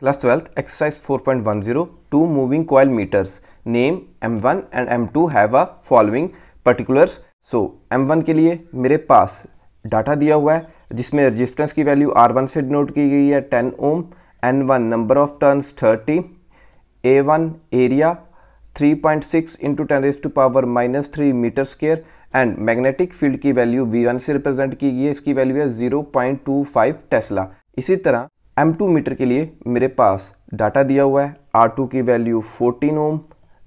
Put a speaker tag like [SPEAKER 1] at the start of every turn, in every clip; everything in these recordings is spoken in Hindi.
[SPEAKER 1] Class 12th, exercise 4.10, two moving coil meters, name M1 and M2 have a following particulars. So, M1 के लिए मेरे पास डाटा दिया हुआ है जिसमें रेजिस्टेंस की वैल्यू R1 से डिनोट की गई है 10 ohm, N1 number of turns 30, A1 area 3.6 point six into ten raise to power minus three metre square and magnetic field की वैल्यू V1 से रिप्रेजेंट की गई है इसकी वैल्यू है 0.25 टेस्ला इसी तरह एम टू मीटर के लिए मेरे पास डाटा दिया हुआ है आर टू की value fourteen ohm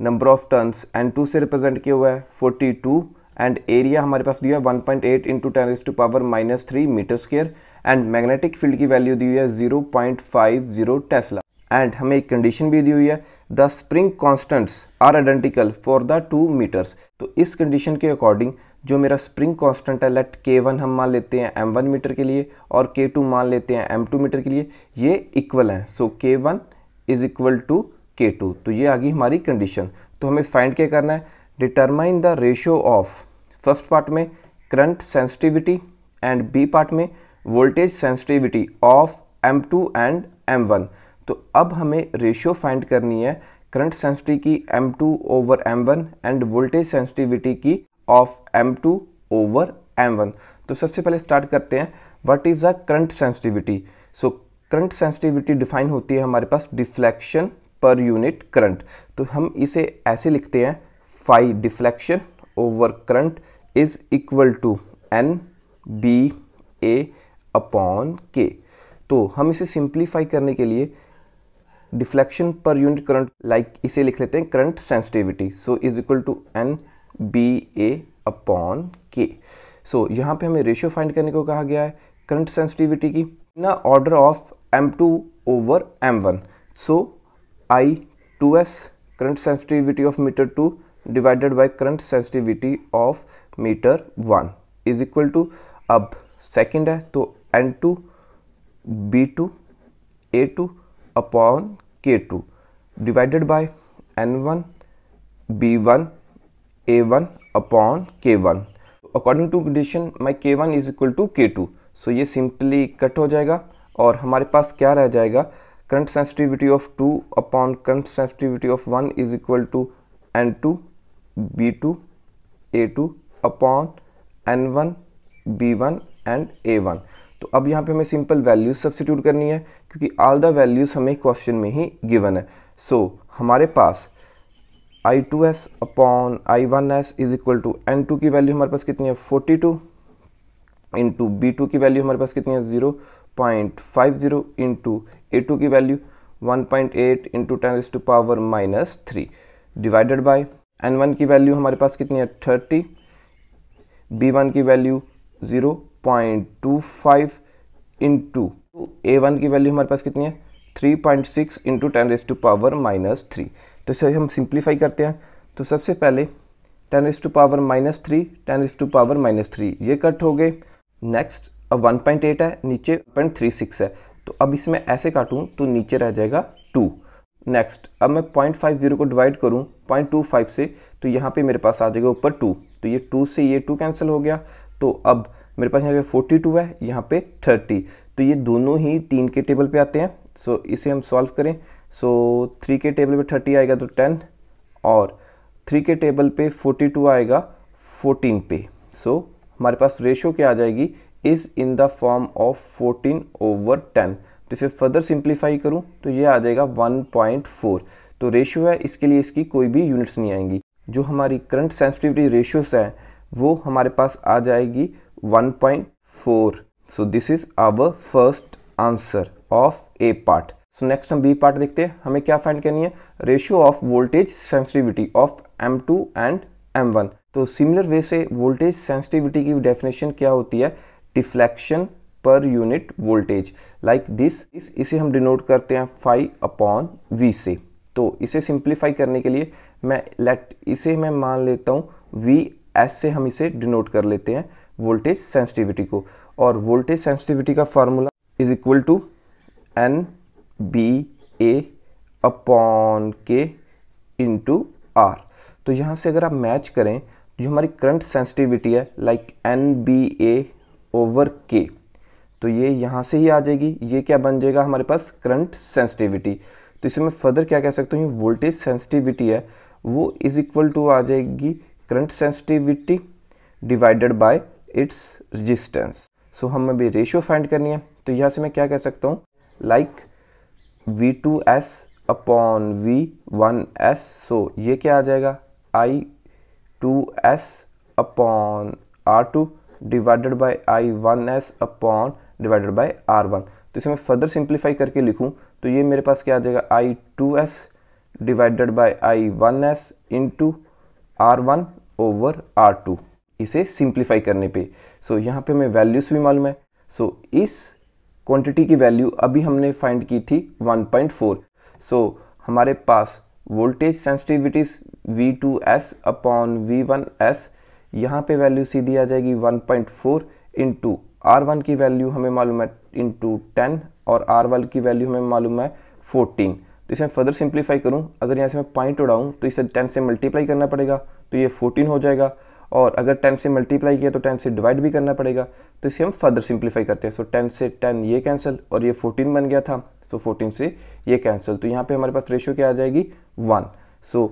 [SPEAKER 1] number of turns N two से रिप्रेजेंट किया हुआ है फोर्टी टू एंड एरिया हमारे पास दिया है one point eight into ten is to power minus three metre square and magnetic field की वैल्यू दी हुई है zero point five zero tesla and हमें एक कंडीशन भी दी हुई है the spring constants are identical for the two metres तो इस कंडीशन के अकॉर्डिंग जो मेरा स्प्रिंग कांस्टेंट है लेट के वन हम मान लेते हैं एम वन मीटर के लिए और के टू मान लेते हैं एम टू मीटर के लिए ये इक्वल हैं so K one is equal to K two तो ये आ गई हमारी कंडीशन तो हमें फाइंड क्या करना है determine the ratio of first part में current sensitivity and B part में voltage sensitivity of M two and M one तो अब हमें रेशियो फाइंड करनी है करंट सेंसिटिविटी की M two over M one and voltage sensitivity की of M two over M one तो सबसे पहले स्टार्ट करते हैं what is the current sensitivity so current sensitivity define होती है हमारे पास डिफ्लेक्शन पर यूनिट करंट तो हम इसे ऐसे लिखते हैं five deflection over current is equal to N B A upon K तो हम इसे सिंप्लीफाई करने के लिए डिफ्लेक्शन पर यूनिट करंट लाइक इसे लिख लेते हैं current sensitivity so is equal to N B A upon K so यहाँ पे हमें रेशियो फाइंड करने को कहा गया है करंट सेंसिटिविटी की ना order of M two over M one so I two S current sensitivity of meter two divided by current sensitivity of meter one is equal to अब सेकेंड है तो N two B two A two upon K two divided by N one B one A one upon K one according to condition my K one is equal to K two so ये सिंपली कट हो जाएगा और हमारे पास क्या रह जाएगा current sensitivity of two upon current sensitivity of one is equal to N two B two A two upon N one B one and A one तो अब यहाँ पे हमें सिंपल वैल्यूज सब्सिट्यूट करनी है क्योंकि ऑल द वैल्यूज़ हमें क्वेश्चन में ही गिवन है सो so, हमारे पास I two S upon I one S is equal to N two की वैल्यू हमारे पास कितनी है forty two into B two की वैल्यू हमारे पास कितनी है zero point five zero into A two की value one point eight into ten is to power minus three divided by N one की वैल्यू हमारे पास कितनी है थर्टी बी वन की value zero point two five into A one की वैल्यू हमारे पास कितनी है three point six into ten raise to power minus three तो इसे हम सिंप्लीफाई करते हैं तो सबसे पहले ten raise to power minus three ten raise to power minus three ये कट हो गए नेक्स्ट अब वन पॉइंट एट है नीचे पॉइंट थ्री सिक्स है तो अब इसमें ऐसे काटूँ तो नीचे रह जाएगा टू नेक्स्ट अब मैं पॉइंट फाइव जीरो को डिवाइड करूँ पॉइंट टू फाइव से तो यहाँ पे मेरे पास आ जाएगा ऊपर टू तो ये टू से ये टू कैंसिल हो गया तो अब मेरे पास यहाँ पे फोर्टी टू है यहाँ पे थर्टी तो ये दोनों ही तीन के टेबल पे आते हैं सो so, इसे हम सॉल्व करें सो थ्री के टेबल पे थर्टी आएगा तो टेन और थ्री के टेबल पे फोर्टी टू आएगा फोर्टीन पे सो so, हमारे पास रेशो क्या आ जाएगी is in the form of fourteen over ten तो इसे फर्दर सिंप्लीफाई करूं तो ये आ जाएगा वन पॉइंट फोर तो रेशियो है इसके लिए इसकी कोई भी यूनिट्स नहीं आएंगी जो हमारी करंट सेंसिटिविटी रेशियोस हैं वो हमारे पास आ जाएगी 1.4 so this is our first answer of A part so next हम बी पार्ट देखते हैं हमें क्या फाइंड करनी है ratio of voltage sensitivity of M two and M one तो सिमिलर वे से वोल्टेज सेंसिटिविटी की डेफिनेशन क्या होती है deflection per unit voltage like this इसे हम डिनोट करते हैं फाइव अपॉन वी से तो इसे सिंप्लीफाई करने के लिए मैं लेट इसे मैं मान लेता हूँ वी एस से हम इसे डिनोट कर लेते हैं वोल्टेज सेंसिटिविटी को और वोल्टेज सेंसिटिविटी का formula is equal to N B A upon K into R तो यहाँ से अगर आप मैच करें जो हमारी करंट सेंसिटिविटी है like N B A over K तो ये यहाँ से ही आ जाएगी ये क्या बन जाएगा हमारे पास करंट सेंसिटिविटी तो इसे मैं फर्दर क्या कह सकता हूँ वोल्टेज सेंसिटिविटी है वो इज इक्वल टू आ जाएगी current sensitivity divided by its resistance so हम हमें भी रेशियो फाइंड करनी है तो यहाँ से मैं क्या कह सकता हूँ like V two S upon V one S so ये क्या आ जाएगा I two S upon R two divided by I one S upon divided by R one तो इसे मैं फर्दर सिंप्लीफाई करके लिखूँ तो ये मेरे पास क्या आ जाएगा I two S divided by I one S into R one over R two इसे सिंप्लीफाई करने पे सो so, यहाँ पे हमें वैल्यूज भी मालूम है सो so, इस क्वांटिटी की वैल्यू अभी हमने फाइंड की थी 1.4 सो so, हमारे पास voltage sensitivities V two S upon V one S यहाँ पर वैल्यू सीधी आ जाएगी 1.4 पॉइंट फोर इंटू की वैल्यू हमें मालूम है इंटू टेन और आर वन की वैल्यू हमें मालूम है फोर्टीन तो इसे फर्दर सिंप्लीफाई करूँ अगर यहाँ से मैं पॉइंट उड़ाऊँ तो इसे टेन से मल्टीप्लाई करना पड़ेगा तो ये फोर्टीन हो जाएगा और अगर टेन से मल्टीप्लाई किया तो टेन से डिवाइड भी करना पड़ेगा तो इसे हम फर्दर सिंप्लीफाई करते हैं सो टेन से टेन ये कैंसिल और ये फोर्टीन बन गया था सो so, फोर्टीन से ये कैंसिल तो यहाँ पे हमारे पास रेशियो क्या आ जाएगी one so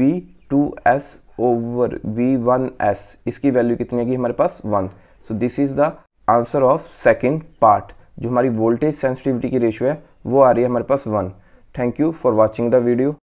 [SPEAKER 1] V two S over V one S इसकी वैल्यू कितनी आएगी हमारे पास one so this is the answer of second part जो हमारी वोल्टेज सेंसिटिविटी की रेशियो है वो आ रही है हमारे पास one thank you for watching the video